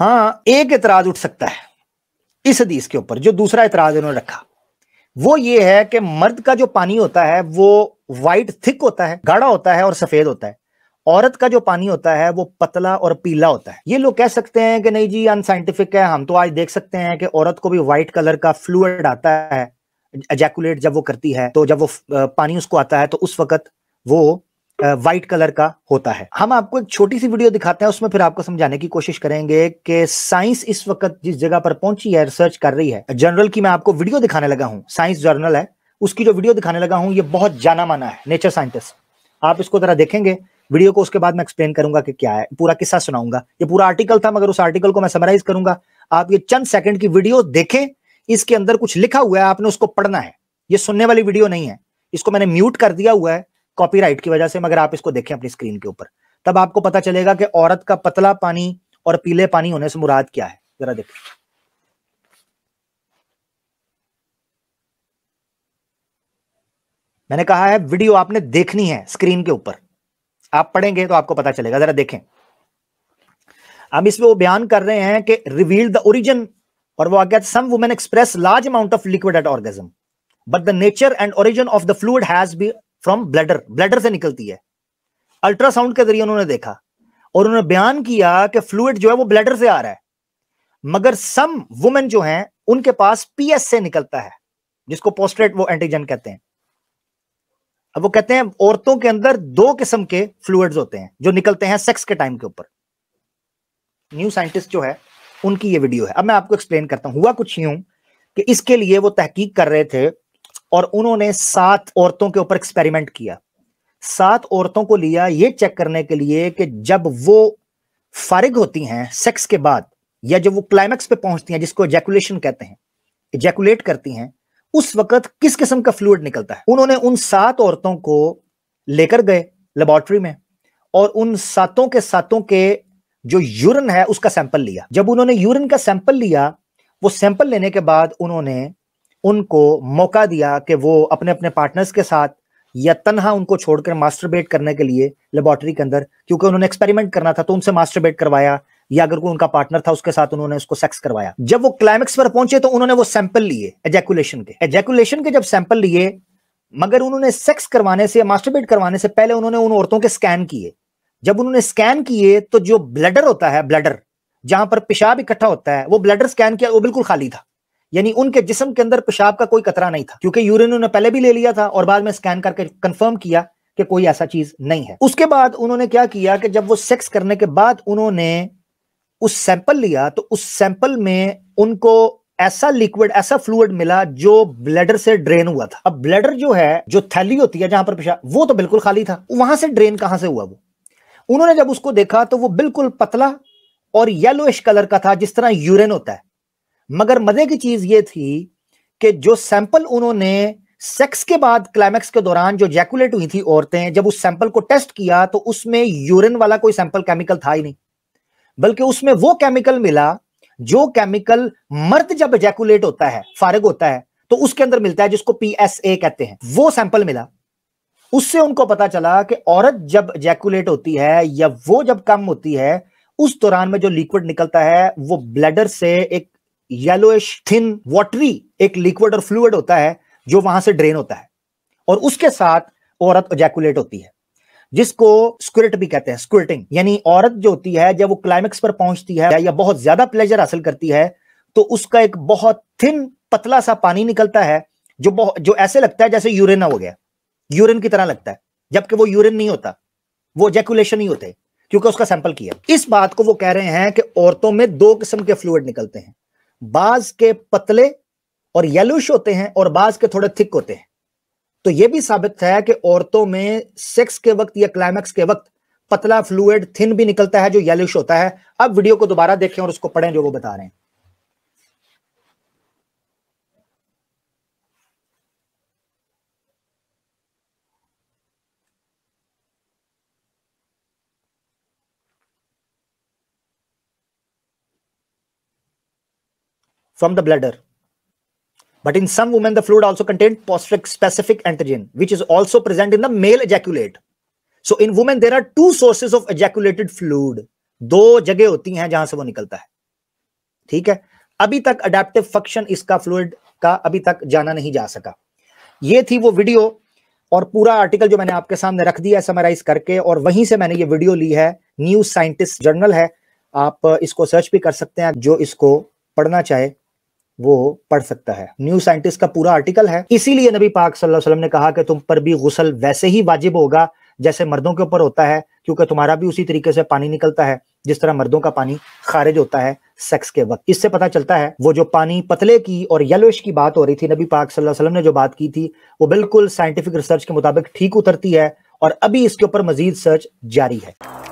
हाँ एक एतराज उठ सकता है इस हदीस के ऊपर जो दूसरा एतराज उन्होंने रखा वो ये है कि मर्द का जो पानी होता है वो वाइट थिक होता है गाढ़ा होता है और सफेद होता है औरत का जो पानी होता है वो पतला और पीला होता है ये लोग कह सकते हैं कि नहीं जी अनसाइंटिफिक है हम तो आज देख सकते हैं कि औरत को भी व्हाइट कलर का फ्लूड आता है एजैकुलेट जब वो करती है तो जब वो पानी उसको आता है तो उस वक्त वो व्हाइट कलर का होता है हम आपको एक छोटी सी वीडियो दिखाते हैं उसमें फिर आपको समझाने की कोशिश करेंगे कि साइंस इस वक्त जिस जगह पर पहुंची है रिसर्च कर रही है जनरल की मैं आपको वीडियो दिखाने लगा हूं साइंस जर्नल है उसकी जो वीडियो दिखाने लगा हूं ये बहुत जाना माना है नेचर साइंटिस्ट आप इसको जरा देखेंगे वीडियो को उसके बाद मैं एक्सप्लेन करूंगा कि क्या है पूरा किस्सा सुनाऊंगा ये पूरा आर्टिकल था मगर उस आर्टिकल को मैं समराइज करूंगा आप ये चंद सेकंड की वीडियो देखें इसके अंदर कुछ लिखा हुआ है आपने उसको पढ़ना है ये सुनने वाली वीडियो नहीं है इसको मैंने म्यूट कर दिया हुआ है कॉपीराइट की वजह से मगर आप इसको देखें अपनी स्क्रीन के ऊपर तब आपको पता चलेगा कि औरत का पतला पानी और पीले पानी होने से मुराद क्या है जरा देखें मैंने कहा है वीडियो आपने देखनी है स्क्रीन के ऊपर आप पढ़ेंगे तो आपको पता चलेगा जरा देखें हम इसमें वो बयान कर रहे हैं कि रिवील द ओरिजिन और वो आगे some women express large amount of liquid at orgasm but the nature and origin of the fluid has be from bladder bladder से निकलती है अल्ट्रासाउंड के जरिए उन्होंने देखा और उन्होंने बयान किया कि फ्लूड जो है वो ब्लैडर से आ रहा है मगर सम वुमेन जो हैं उनके पास पीएस से निकलता है जिसको पोस्ट्रेट वो एंटीजन कहते हैं अब वो कहते हैं औरतों के अंदर दो किस्म के फ्लूड्स होते हैं जो निकलते हैं सेक्स के टाइम के ऊपर न्यू साइंटिस्ट जो है उनकी ये वीडियो है अब मैं आपको एक्सप्लेन करता हूं हुआ कुछ यूं कि इसके लिए वो तहकीक कर रहे थे और उन्होंने सात औरतों के ऊपर एक्सपेरिमेंट किया सात औरतों को लिया ये चेक करने के लिए कि जब वो फारिग होती हैं सेक्स के बाद या जब वो क्लाइमैक्स पे पहुंचती हैं जिसको जैकुलेशन कहते हैं जैकुलेट करती हैं उस वक्त किस किस्म का फ्लूड निकलता है उन्होंने उन सात औरतों को लेकर गए लेबोरेटरी में और उन सातों के सातों के जो यूरिन है उसका सैंपल लिया जब उन्होंने यूरन का सैंपल लिया वो सैंपल लेने के बाद उन्होंने उनको मौका दिया कि वो अपने अपने पार्टनर्स के साथ या तनहा उनको छोड़कर मास्टरबेट करने के लिए लेबॉर्टरी के अंदर क्योंकि उन्होंने एक्सपेरिमेंट करना था तो उनसे मास्टरबेट करवाया या अगर कोई उनका पार्टनर था उसके साथ उन्होंने उसको सेक्स करवाया जब वो क्लाइमेक्स पर पहुंचे तो उन्होंने वो सैंपल लिए एजैकुलेशन के एजेकुलेशन के जब सैंपल लिए मगर उन्होंने सेक्स करवाने से मास्टरबेट करवाने से पहले उन्होंने उन औरतों के स्कैन किए जब उन्होंने स्कैन किए तो जो ब्लडर होता है ब्लडर जहां पर पेशाब इकट्ठा होता है वो ब्लडर स्कैन किया वो बिल्कुल खाली था यानी उनके जिसम के अंदर पेशाब का कोई कतरा नहीं था क्योंकि यूरिन उन्होंने पहले भी ले लिया था और बाद में स्कैन करके कंफर्म किया कि कोई ऐसा चीज नहीं है उसके बाद उन्होंने क्या किया कि जब वो सेक्स करने के बाद उन्होंने उस सैंपल लिया तो उस सैंपल में उनको ऐसा लिक्विड ऐसा फ्लूड मिला जो ब्लडर से ड्रेन हुआ था अब ब्लडर जो है जो थैली होती है जहां पर पेशाब वो तो बिल्कुल खाली था वहां से ड्रेन कहां से हुआ वो उन्होंने जब उसको देखा तो वो बिल्कुल पतला और येलोइश कलर का था जिस तरह यूरिन होता है मगर मजे की चीज ये थी कि जो सैंपल उन्होंने सेक्स के बाद क्लाइमैक्स के दौरान जो जैकुलेट हुई थी औरतें जब उस सैंपल को टेस्ट किया तो उसमें यूरिन वाला कोई सैंपल केमिकल था ही नहीं बल्कि उसमें वो केमिकल मिला जो केमिकल मर्द जब जैकुलेट होता है फारग होता है तो उसके अंदर मिलता है जिसको पीएसए कहते हैं वो सैंपल मिला उससे उनको पता चला कि औरत जब जैकुलेट होती है या वो जब कम होती है उस दौरान में जो लिक्विड निकलता है वो ब्लडर से एक येलोइश थिन वॉटरी एक लिक्विड और फ्लूड होता है जो वहां से ड्रेन होता है और उसके साथ औरत ओजैकुलेट होती है जिसको स्क्रिट भी कहते हैं स्क्रिटिंग यानी औरत जो होती है जब वो क्लाइमेक्स पर पहुंचती है या बहुत ज्यादा प्लेजर हासिल करती है तो उसका एक बहुत थिन पतला सा पानी निकलता है जो जो ऐसे लगता है जैसे यूरिन हो गया यूरिन की तरह लगता है जबकि वो यूरिन नहीं होता वो जैकुलेशन ही होते क्योंकि उसका सैंपल किया इस बात को वो कह रहे हैं कि औरतों में दो किस्म के फ्लूड निकलते हैं बाज के पतले और येलोश होते हैं और बाज के थोड़े थिक होते हैं तो यह भी साबित है कि औरतों में सेक्स के वक्त या क्लाइमैक्स के वक्त पतला फ्लूड थिन भी निकलता है जो येलिश होता है अब वीडियो को दोबारा देखें और उसको पढ़ें जो वो बता रहे हैं from the bladder. But in some women, the fluid also contains prostate-specific antigen, which is also present in the male ejaculate. So in women, there are two sources of ejaculated fluid. दो जगह होती हैं जहां से वो निकलता है ठीक है अभी तक अडेप्टिव फंक्शन इसका फ्लूड का अभी तक जाना नहीं जा सका ये थी वो वीडियो और पूरा आर्टिकल जो मैंने आपके सामने रख दिया है समराइज करके और वहीं से मैंने ये वीडियो ली है न्यूज साइंटिस्ट जर्नल है आप इसको सर्च भी कर सकते हैं जो इसको पढ़ना चाहे वो पढ़ सकता है न्यू साइंटिस्ट का पूरा आर्टिकल है इसीलिए नबी पाक सल्लल्लाहु अलैहि वसल्लम ने कहा कि तुम पर भी गुसल वैसे ही वाजिब होगा जैसे मर्दों के ऊपर होता है क्योंकि तुम्हारा भी उसी तरीके से पानी निकलता है जिस तरह मर्दों का पानी खारिज होता है सेक्स के वक्त इससे पता चलता है वो जो पानी पतले की और येलोइश की बात हो रही थी नबी पाक सल्लल्लाहु अलैहि वसल्लम ने जो बात की थी वो बिल्कुल साइंटिफिक रिसर्च के मुताबिक ठीक उतरती है और अभी इसके ऊपर मजीद सर्च जारी है